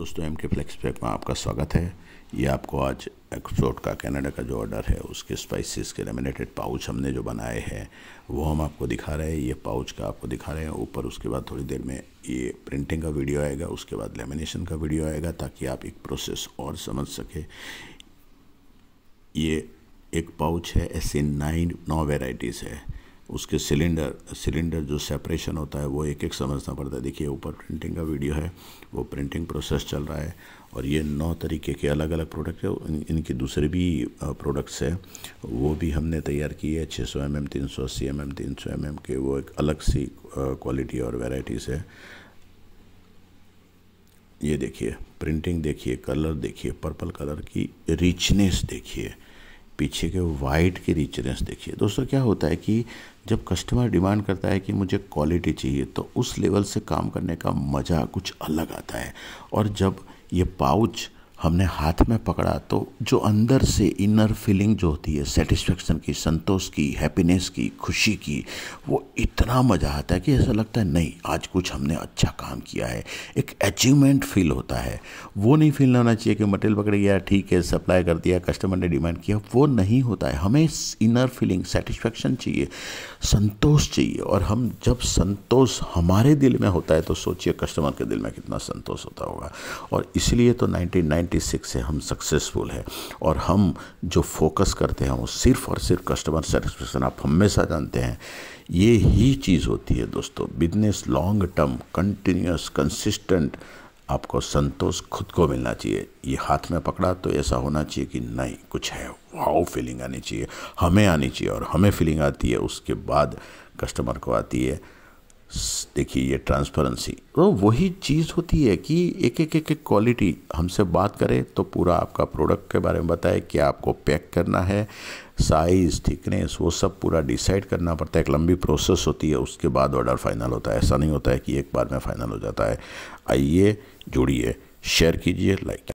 दोस्तों एम के flex pack में आपका स्वागत है ये आपको आज एक्सपोर्ट का कनाडा का जो ऑर्डर है उसके स्पाइसेस के लेमिनेटेड पाउच हमने जो बनाए हैं वो हम आपको दिखा रहे हैं ये पाउच का आपको दिखा रहे हैं ऊपर उसके बाद थोड़ी देर में ये प्रिंटिंग का वीडियो आएगा उसके बाद लेमिनेशन का वीडियो आएगा ताकि आप एक प्रोसेस और समझ सकें ये एक पाउच है ऐसे नाइन नौ वेराइटीज़ है उसके सिलेंडर सिलेंडर जो सेपरेशन होता है वो एक एक समझना पड़ता है देखिए ऊपर प्रिंटिंग का वीडियो है वो प्रिंटिंग प्रोसेस चल रहा है और ये नौ तरीके के अलग अलग प्रोडक्ट है इन, इनकी दूसरे भी प्रोडक्ट्स है वो भी हमने तैयार किए है छः सौ एम एम तीन सौ अस्सी एम एम तीन सौ एम एम के वो एक अलग सी क्वालिटी और वेराइटीज़ है ये देखिए प्रिंटिंग देखिए कलर देखिए पर्पल कलर की रिचनेस देखिए पीछे के वाइट की रिचनेस देखिए दोस्तों क्या होता है कि जब कस्टमर डिमांड करता है कि मुझे क्वालिटी चाहिए तो उस लेवल से काम करने का मज़ा कुछ अलग आता है और जब ये पाउच हमने हाथ में पकड़ा तो जो अंदर से इनर फीलिंग जो होती है सेटिस्फेक्शन की संतोष की हैप्पीनेस की खुशी की वो इतना मज़ा आता है कि ऐसा लगता है नहीं आज कुछ हमने अच्छा काम किया है एक अचीवमेंट फील होता है वो नहीं फील होना चाहिए कि मटेरियल पकड़ गया ठीक है सप्लाई कर दिया कस्टमर ने डिमांड किया वो नहीं होता है हमें इनर फीलिंग सेटिस्फेक्शन चाहिए संतोष चाहिए और हम जब संतोष हमारे दिल में होता है तो सोचिए कस्टमर के दिल में कितना संतोष होता होगा और इसलिए तो नाइनटीन 96 से हम सक्सेसफुल हैं और हम जो फोकस करते हैं वो सिर्फ और सिर्फ कस्टमर सेटिस्फेक्शन आप हमेशा जानते हैं ये ही चीज़ होती है दोस्तों business long term continuous consistent आपको संतोष खुद को मिलना चाहिए ये हाथ में पकड़ा तो ऐसा होना चाहिए कि नहीं कुछ है वाओ फीलिंग आनी चाहिए हमें आनी चाहिए और हमें फीलिंग आती है उसके बाद कस्टमर को आती है देखिए ये ट्रांसपेरेंसी तो वही चीज़ होती है कि एक एक एक एक क्वालिटी हमसे बात करें तो पूरा आपका प्रोडक्ट के बारे में बताए क्या आपको पैक करना है साइज़ थिकनेस वो सब पूरा डिसाइड करना पड़ता है एक लंबी प्रोसेस होती है उसके बाद ऑर्डर फाइनल होता है ऐसा नहीं होता है कि एक बार में फ़ाइनल हो जाता है आइए जुड़िए शेयर कीजिए लाइक